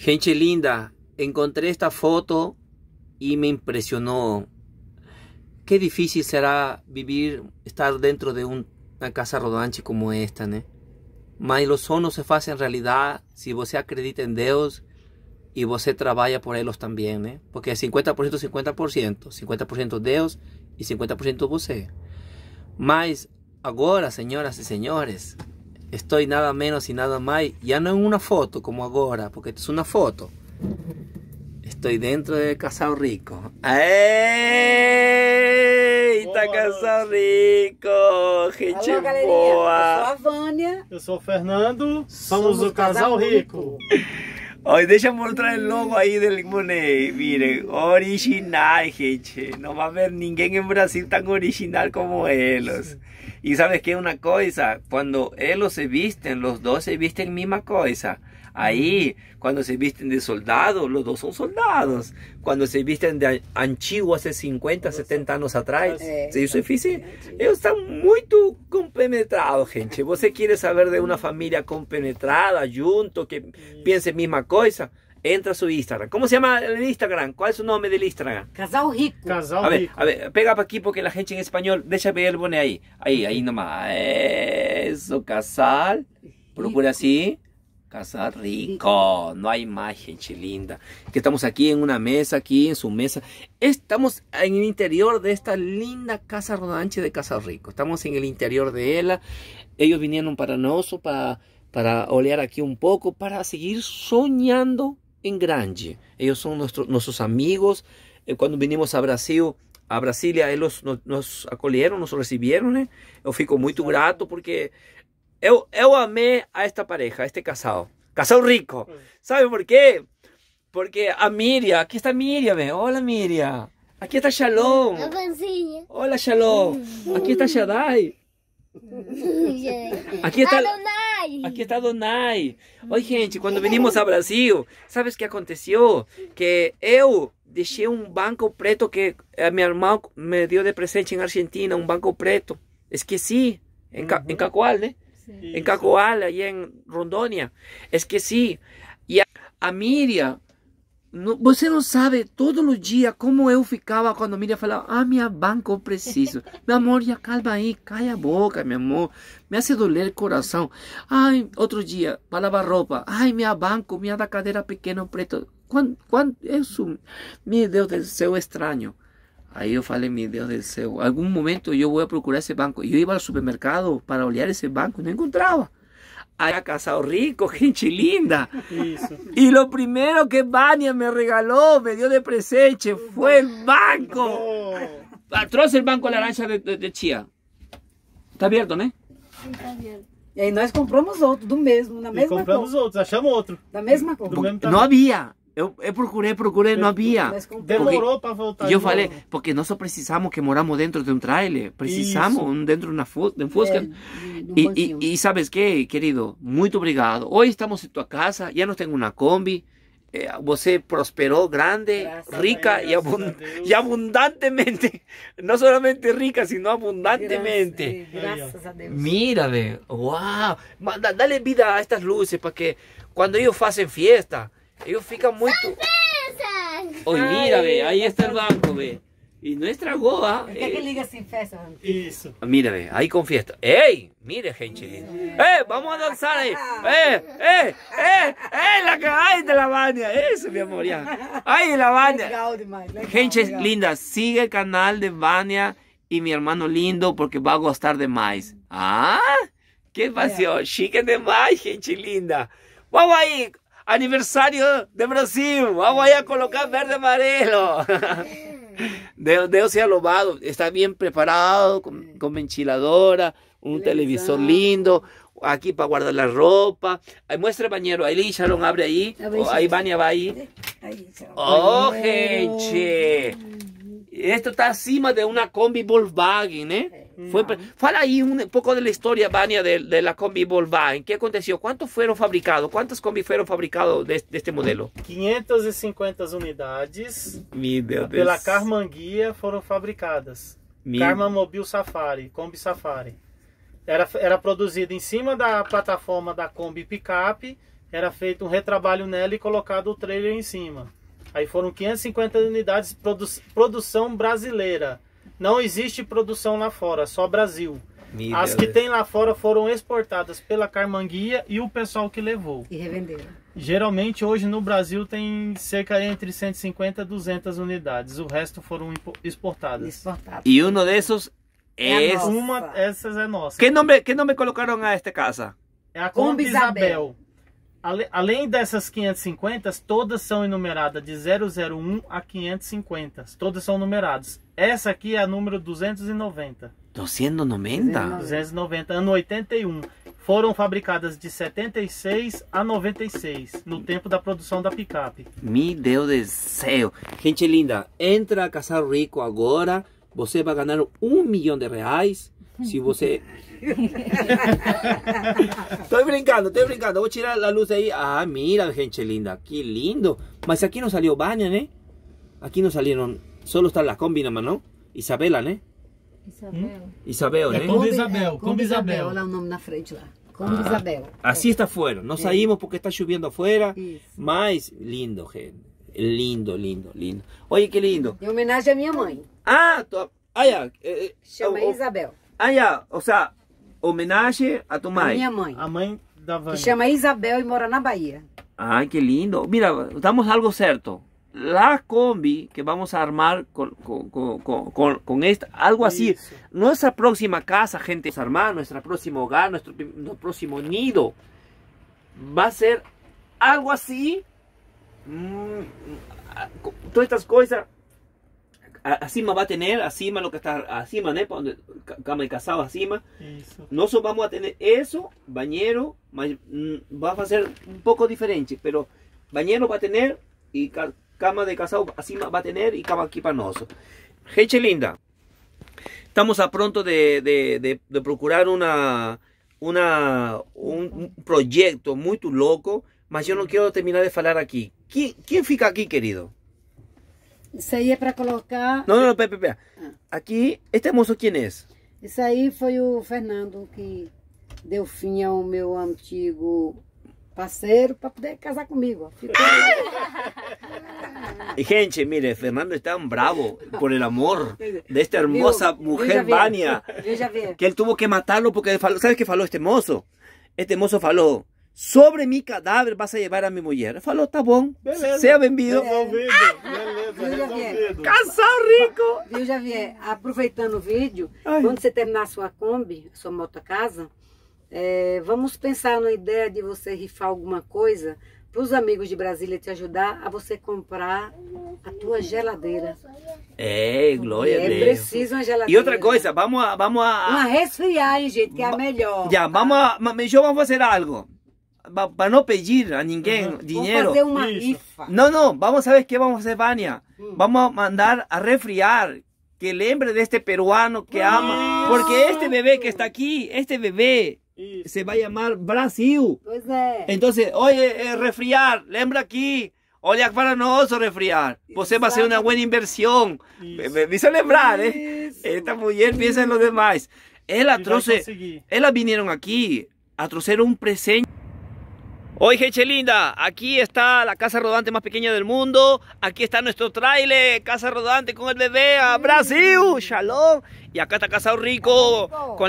Gente linda, encontré esta foto y me impresionó. Qué difícil será vivir, estar dentro de una casa rodante como esta, ¿no? Mas los sonos se hacen realidad si você acredita en Dios y você trabaja por ellos también, ¿no? Porque es 50%, 50%, 50% Dios y 50% você. Mas ahora, señoras y señores, estoy nada menos y nada más, ya no en una foto como ahora, porque es una foto. Estoy dentro de Casal Rico. ¡Ey! Está Casal Rico, gente boa. Eu sou a Vânia. Eu sou Fernando. Somos, Casal, Rico. Ay, deixa mostrar el logo ahí del Limonade. Eh, miren, original, gente. No va a haber ninguém en Brasil tan original como ah, ellos. Y sabes qué, una cosa, cuando ellos se visten, los dos se visten misma cosa. Ahí, cuando se visten de soldados, los dos son soldados. Cuando se visten de antiguo hace 50, 70 años atrás, se hizo difícil. Ellos están muy compenetrados, gente. Vos quiere saber de una familia compenetrada, junto, que piense misma cosa. Entra a su Instagram. ¿Cómo se llama el Instagram? ¿Cuál es su nombre del Instagram? Casal Rico. Casal a ver, Rico. A ver, pega para aquí porque la gente en español, deja ver, pone ahí. Ahí, ahí nomás. Eso, Casal. Procura así. Casa Rico, no hay más, gente linda. Que estamos aquí en una mesa, aquí en su mesa. Estamos en el interior de esta linda casa rodante de Casa Rico. Estamos en el interior de ella. Ellos vinieron para nosotros, para, para olear aquí un poco, para seguir soñando en Grande. Ellos son nuestros amigos. Eh, cuando vinimos a Brasil, a Brasilia, ellos nos, acolieron nos recibieron. Eh. Yo fico muy grato porque yo amé a esta pareja, a este casado. Casado rico. Mm. ¿Sabe por qué? Porque a Miria, aquí está Miria, ve. Hola Miria. Aquí está Shalom. Hola Shalom. Aquí está Shaday. Aquí está, aquí está Donai. Oye, gente, cuando vinimos a Brasil, sabes qué aconteció? Que eu dejé un banco preto que eh, mi hermano me dio de presente en Argentina, Un banco preto. Es que sí. En Cacoal, ¿eh? sí. en aí em en Rondonia. Es que sí. E a, Miriam, no, você não sabe todo o dia como eu ficava quando a Miriam falava: Ah, minha banca, eu preciso. meu amor, já calma aí, cai a boca, meu amor. Me hace doler o coração. Ai, outro dia, para lavar roupa. Ai, minha banco, minha da cadeira pequena, preto. Quando, quando, isso, meu Deus do céu, estranho. Ahí yo falé mi dios del cielo. Algún momento yo voy a procurar ese banco. Yo iba al supermercado para olear ese banco no encontraba. Había casado rico, gente linda. Y lo primero que Bania me regaló, me dio de presente, fue el banco. Atroz el banco de la naranja de, de, Está abierto, ¿no? Está abierto. Y ahí nos compramos otro, do mesmo, na mesma e compramos otro, outros, achamos outro. Da mesma cor. Do eh, eh, yo procuré, procurei, procurei, não havia. para voltar. E porque nosotros só precisamos que moramos dentro de un trailer. Precisamos, dentro de, una Fusca. Y sabes qué, querido? Muchas obrigado. Hoy estamos en tu casa, Ya no tengo una combi. Eh, Você prosperó, grande, rica y abundantemente. No solamente rica, sino abundantemente. Gracias a Dios. Mira, wow. Dale vida a estas luces. para que cuando ellos hacen fiesta. Ellos fijan mucho hoy mira, ve, ahí está el banco, ve. Y nuestra goa. Eh, que liga sin peso? Eso. Ah, mira, ve, ahí con fiesta. ¡Ey! Mire, gente. ¡Eh! Vamos a danzar ahí. Eh. ¡Eh! ¡Eh! ¡Eh! ¡Eh! La que de la baña. Eso, mi amor, ya. ¡Ay, la baña! Gente linda, sigue el canal de Vania y mi hermano lindo porque va a gustar de más. ¿Ah? ¿Qué pasión? Chica de más, gente linda. Vamos ahí aniversario de Brasil. Vamos a colocar verde amarelo. Dios se sea alobado. Está bien preparado, con, con ventiladora, un televisor lindo, aquí para guardar la ropa. Hay muestra el bañero. Ahí Sharon abre ahí. Oh, ahí Vania va ahí. Oh, gente. Esto está acima de una combi Volkswagen, ¿eh? Sí, Fue, Fala ahí un poco de la historia, Vania, de, de, la combi Volkswagen. ¿Qué aconteció? ¿Cuántos fueron fabricados? ¿Cuántas combi fueron fabricados de, de este modelo? 550 unidades pela Carmanguia foram fabricadas. Meu... Mobile Safari, Kombi Safari. Era, era produzido em cima da plataforma da Kombi Picap, era feito um retrabalho nela e colocado o trailer em cima. Aí foram 550 unidades produ produção brasileira. Não existe produção lá fora, só Brasil. Meu As Deus. que tem lá fora foram exportadas pela Carmanguia e o pessoal que levou. E revenderam. Geralmente hoje no Brasil tem cerca entre 150 e 200 unidades. O resto foram exportadas. Exportadas. E uma dessas é, é uma dessas é nossa. Que nome que nome colocaram a esta casa? É a Combe Isabel. Isabel além dessas 550, todas são enumeradas de 001 a 550. Todas são numeradas. Essa aqui é a número 290. 290? 290, ano 81. Foram fabricadas de 76 a 96, no tempo da produção da picape. Me deu desejo, céu. Gente linda, entra a casa Rico agora. Você vai ganhar um milhão de reais Si usted... Eh. estoy brincando, estoy brincando. Voy a tirar la luz ahí. Ah, mira, gente linda. Qué lindo. Mas aquí no salió baño, ¿eh? Aquí no salieron. Solo están las combi ¿no? Isabela, ¿eh? Isabel. ¿Mm? Isabel, ¿eh? Combi Isabel, combi Isabel. Olha un nombre na frente lá. Combi ah, Isabel. Así está afuera. No salimos porque está lloviendo afuera. Mas lindo, gente. Lindo, lindo, lindo. Oye, qué lindo. En homenaje a mi mãe. Ah, tô... Ah, yeah. Chama eh, oh, oh. Isabel. Ah, yeah. ou seja, homenagem a tua mãe. A minha mãe. A mãe da Vânia. Que chama Isabel e mora na Bahia. Ai, que lindo. Mira, estamos algo certo. La combi que vamos a armar con, con, con, con esta, algo así. Isso. Nuestra próxima casa, gente, armar, nuestro próximo hogar, nuestro, nuestro próximo nido, va a ser algo así. Mm, mm, ah, todas estas cosas Acima va a tener, acima lo que está, acima, ¿no? cama de casado, encima. Nosotros vamos a tener eso, bañero, mm, va a ser un poco diferente, pero bañero va a tener y cama de casado, encima va a tener y cama aquí para nosotros. Gente linda, estamos a pronto de, de, de, procurar una, una, un, un proyecto muy loco, mas yo no quiero terminar de hablar aquí. ¿Quién, quién fica aquí, querido? Isso aí para colocar. No, no, no. pera, ah. Aquí, este mozo quién es? Isso ahí fue o Fernando que deu fim ao mi antiguo parceiro para poder casar conmigo. Y Gente, mire, Fernando está bravo por el amor de esta hermosa mujer Vania. Que él tuvo que matarlo porque, ¿sabes qué faló este mozo? Este mozo falou sobre mi cadáver vas a llevar a mi mujer. Faló, está bom, sea vendido. Beleza, Viu, resolvido. Casal rico! Viu, Javier? Aproveitando o vídeo, Ai. quando você terminar a sua Kombi, sua motocasa, é, vamos pensar na ideia de você rifar alguma coisa para os amigos de Brasília te ajudar a você comprar a tua geladeira. É, glória a Deus. É preciso uma geladeira. E outra coisa, vamos a... Vamos a uma resfriar, hein, gente, que é a melhor. Já, vamos a... Yo vamos fazer algo. Para no pedir a ninguém dinero. No no, Vamos a ver qué vamos vamos hacer, que mm. vamos a Vamos mandar a refriar. Que lembre de este peruano que ama. Porque este bebé que está aquí, este bebé se va a llamar Brasil. Pues, eh. Entonces, é. oye, eh, refriar, lembra aquí. Olha para nós, refriar. va a ser pues, una buena inversión. Me, lembrar, eh. Esta mujer piensa en los demás. Ela trouxe. Elas vinieron aquí a trouxer un presente. Hoy gente linda, aquí está la casa rodante más pequeña del mundo. Aquí está nuestro trailer, casa rodante con el bebé a Brasil, mm. shalom. Y acá está Casa Rico con la...